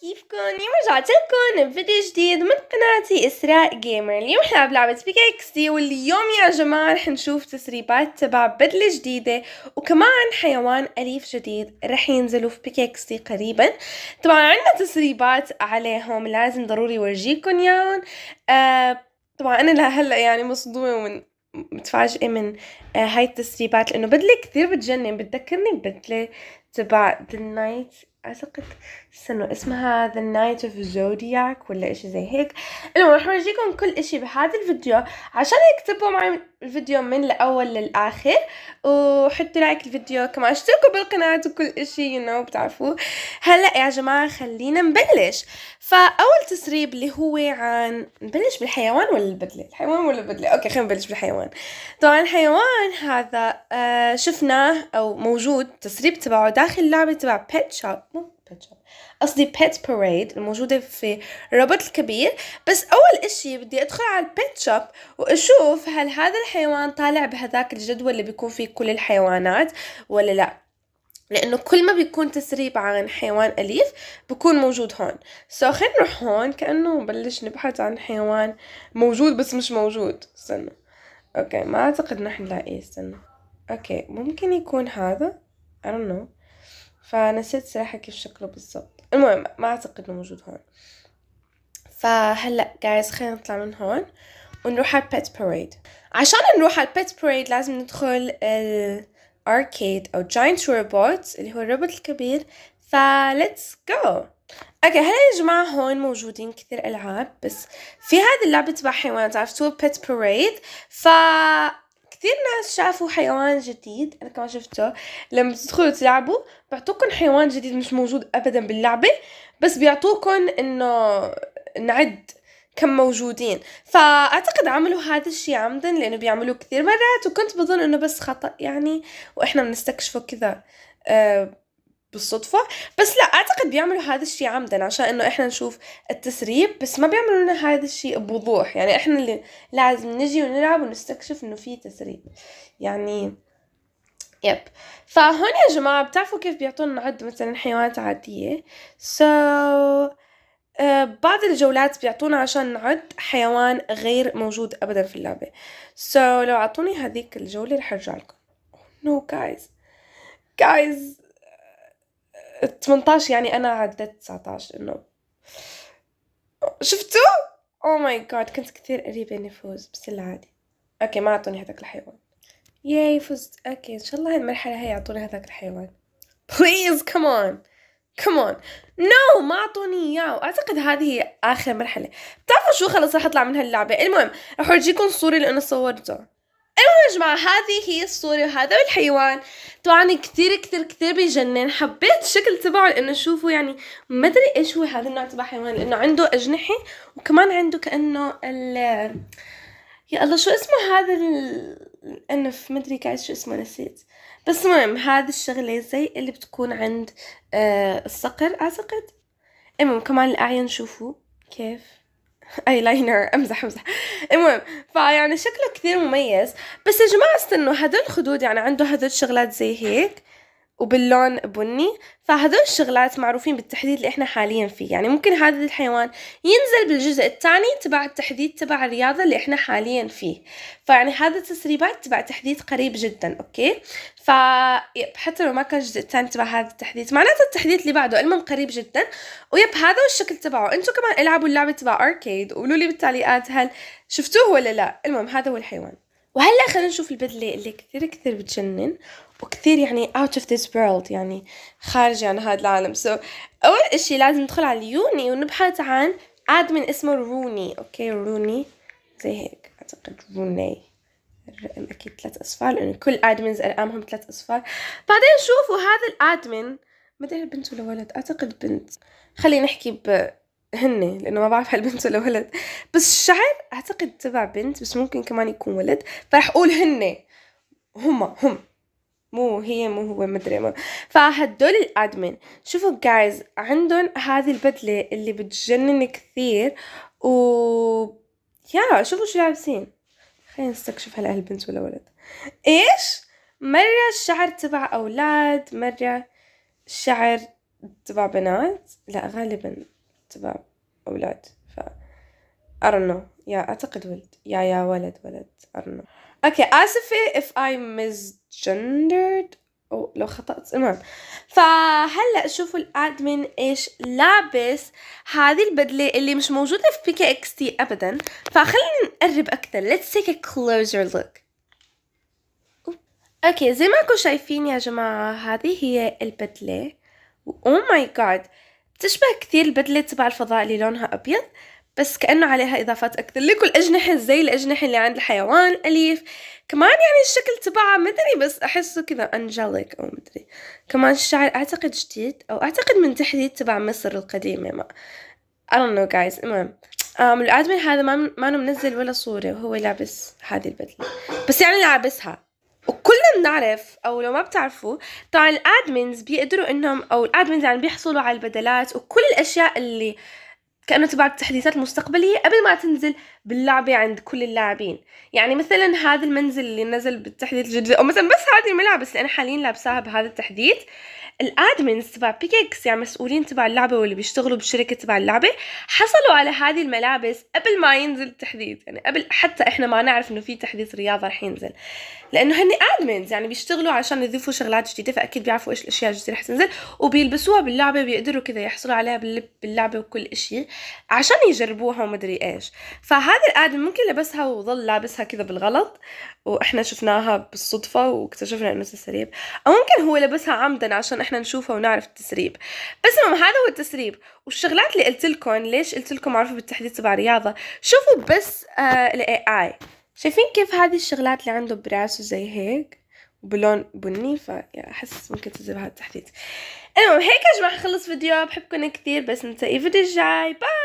كيفكم اليوم رجعت لكم بفيديو جديد من قناتي اسراء جيمر اليوم رح بلعبة لعبه بيك اكس دي واليوم يا جماعه رح نشوف تسريبات تبع بدله جديده وكمان حيوان اليف جديد رح ينزلوا في بيك اكس دي قريبا طبعا عندنا تسريبات عليهم لازم ضروري ورجيكم اياهم آه طبعا انا لهلا يعني مصدومه ومتفاجئه من آه، هاي التسريبات لانه بدله كثير بتجنن بتذكرني ببدله تبع ذا نايت اعتقد استنوا اسمها ذا نايت اوف زودياك ولا اشي زي هيك المهم رح اورجيكم كل اشي بهذا الفيديو عشان هيك تبعوا معي الفيديو من الاول للاخر وحطوا لايك الفيديو كمان اشتركوا بالقناة وكل اشي يو you know بتعرفوه هلا يا جماعة خلينا نبلش فاول تسريب اللي هو عن نبلش بالحيوان ولا البدلة الحيوان ولا البدلة اوكي خلينا نبلش بالحيوان طبعا الحيوان كمان هذا آه، شفناه او موجود تسريب تبعه داخل لعبه تبع بيت شوب مو بيت شوب قصدي بيت باريد الموجوده في الربط الكبير بس اول اشي بدي ادخل على البيت شوب واشوف هل هذا الحيوان طالع بهذاك الجدول اللي بيكون فيه كل الحيوانات ولا لا لانه كل ما بيكون تسريب عن حيوان اليف بكون موجود هون سو خلينا نروح هون كانه بلش نبحث عن حيوان موجود بس مش موجود استنى اوكي ما اعتقد راح نلاقيه استنى اوكي ممكن يكون هذا I don't know فنسيت صراحة كيف شكله بالضبط المهم ما اعتقد انه موجود هون فهلا جايز خلينا نطلع من هون ونروح على البيت باريد عشان نروح على البيت باريد لازم ندخل الاركيد او جاينت روبوت اللي هو الروبوت الكبير فليتس جو اوكي هلا يا جماعه هون موجودين كثير العاب بس في هذه اللعبه تبع حيوانات عرفتوا بيت باريد ف كثير ناس شافوا حيوان جديد انا كمان شفته لما تدخلوا تلعبوا بيعطوكم حيوان جديد مش موجود ابدا باللعبه بس بيعطوكم انه نعد كم موجودين فاعتقد عملوا هذا الشيء عمدا لانه بيعملوه كثير مرات وكنت بظن انه بس خطا يعني واحنا بنستكشفه كذا أه بالصدفة بس لا أعتقد بيعملوا هذا الشيء عمدا عشان إنه إحنا نشوف التسريب بس ما بيعملوا لنا هذا الشيء بوضوح يعني إحنا اللي لازم نجي ونلعب ونستكشف إنه في تسريب يعني يب فهون يا جماعة بتعرفوا كيف بيعطونا نعد مثلا حيوانات عادية so, آه، بعض الجولات بيعطونا عشان نعد حيوان غير موجود أبدا في اللعبة سو so, لو أعطوني هذيك الجولة رح أرجع لكم نو جايز جايز 18 يعني انا عدت 19 انه شفتوا او ماي جاد كنت كثير قريبه اني فوز بس العادي اوكي ما اعطوني هذاك الحيوان ياي فزت اوكي ان شاء الله هالمرحله هي يعطوني هذاك الحيوان بليز كمان كمان نو ما اعطوني اياه واعتقد هذه هي اخر مرحله بتعرفوا شو خلص رح اطلع من هاللعبه المهم رح اورجيكم صوري اللي انا المهم يا جماعة هذه هي الصورة وهذا الحيوان طبعا كثير كثير كثير بجنن حبيت الشكل تبعه لانه شوفوا يعني ما ادري ايش هو هذا النوع تبع حيوان لانه عنده اجنحة وكمان عنده كأنه ال يا الله شو اسمه هذا الانف ما ادري قاعد شو اسمه نسيت بس المهم هذه الشغلة زي اللي بتكون عند آه، الصقر اعتقد المهم كمان الاعين شوفوا كيف اي لاينر امزح امزح المهم فيعني شكله كثير مميز بس يا جماعه استنوا هدول الخدود يعني عنده هدول شغلات زي هيك وباللون بني فهذول الشغلات معروفين بالتحديد اللي احنا حاليا فيه يعني ممكن هذا الحيوان ينزل بالجزء الثاني تبع التحديد تبع الرياضة اللي احنا حاليا فيه فيعني هذا التسريبات تبع تحديد قريب جدا اوكي فيب حتى لو ما كان الجزء الثاني تبع هذا التحديث معناته التحديث اللي بعده المهم قريب جدا ويب هذا هو الشكل تبعه انتم كمان العبوا اللعبة تبع اركيد وقولوا لي بالتعليقات هل شفتوه ولا لا المهم هذا هو الحيوان وهلا خلينا نشوف البدله اللي كثير كثير بتجنن وكثير يعني اوت اوف ذيس وورلد يعني خارجه عن هذا العالم سو so, اول اشي لازم ندخل على اليوني ونبحث عن ادمن اسمه روني اوكي okay, روني زي هيك اعتقد روني الرقم اكيد ثلاث اصفار لانه كل ادمنز ارقامهم ثلاث اصفار بعدين شوفوا هذا الادمن ما ادري بنت ولا ولد اعتقد بنت خلينا نحكي ب هن لانه ما بعرف هل بنت ولا ولد بس الشعر اعتقد تبع بنت بس ممكن كمان يكون ولد فرح اقول هن هما هم مو هي مو هو مدري ما فهدول الادمن شوفوا جايز عندهم هذه البدله اللي بتجنن كثير و يا شوفوا شو لابسين خلينا نستكشف هلا هل بنت ولا ولد ايش مرة الشعر تبع اولاد مرة الشعر تبع بنات لا غالبا تبع أولاد ف أرنو يا أعتقد ولد يا يا ولد ولد أرنو أوكي آسفة if I misgendered أو لو خطأت المهم فهلا شوفوا الادمن ايش لابس هذه البدله اللي مش موجوده في بي كي اكس تي ابدا فخلينا نقرب اكثر let's take a closer look اوكي زي ما انكم شايفين يا جماعه هذه هي البدله او ماي جاد تشبه كثير البدلة تبع الفضاء اللي لونها أبيض بس كأنه عليها إضافات أكثر لكل الأجنحة زي الأجنحة اللي عند الحيوان أليف كمان يعني الشكل تبعها مدري بس أحسه كذا أنجليك أو مدري كمان الشعر أعتقد جديد أو أعتقد من تحديد تبع مصر القديمة ما I don't know guys المهم الأدمي هذا ما منزل ولا صورة وهو لابس هذه البدلة بس يعني لابسها بنعرف او لو ما بتعرفوا طبعا الادمنز بيقدروا انهم او الادمنز يعني بيحصلوا على البدلات وكل الاشياء اللي كانه تبع التحديثات المستقبليه قبل ما تنزل باللعبة عند كل اللاعبين يعني مثلا هذا المنزل اللي نزل بالتحديث الجديد أو مثلا بس هذه الملابس اللي أنا حاليا لابساها بهذا التحديث الادمنز تبع بيكيكس يعني مسؤولين تبع اللعبه واللي بيشتغلوا بالشركه تبع اللعبه حصلوا على هذه الملابس قبل ما ينزل التحديث يعني قبل حتى احنا ما نعرف انه في تحديث رياضه رح ينزل لانه هن ادمنز يعني بيشتغلوا عشان يضيفوا شغلات جديده فاكيد بيعرفوا ايش الاشياء الجديده رح تنزل وبيلبسوها باللعبه بيقدروا كذا يحصلوا عليها باللعبه وكل شيء عشان يجربوها ومدري ايش فهذا هذا القاعدة ممكن لبسها وظل لابسها كذا بالغلط واحنا شفناها بالصدفة واكتشفنا انه تسريب او ممكن هو لبسها عمدا عشان احنا نشوفها ونعرف التسريب بس المهم هذا هو التسريب والشغلات اللي قلت لكم ليش قلت لكم عارفة بالتحديد تبع رياضة شوفوا بس آه AI شايفين كيف هذه الشغلات اللي عنده براسه زي هيك بلون بني فاحس ممكن تنزل هذا التحديد المهم هيك يا جماعه خلص فيديو بحبكم كثير بس نلتقي فيديو الجاي باي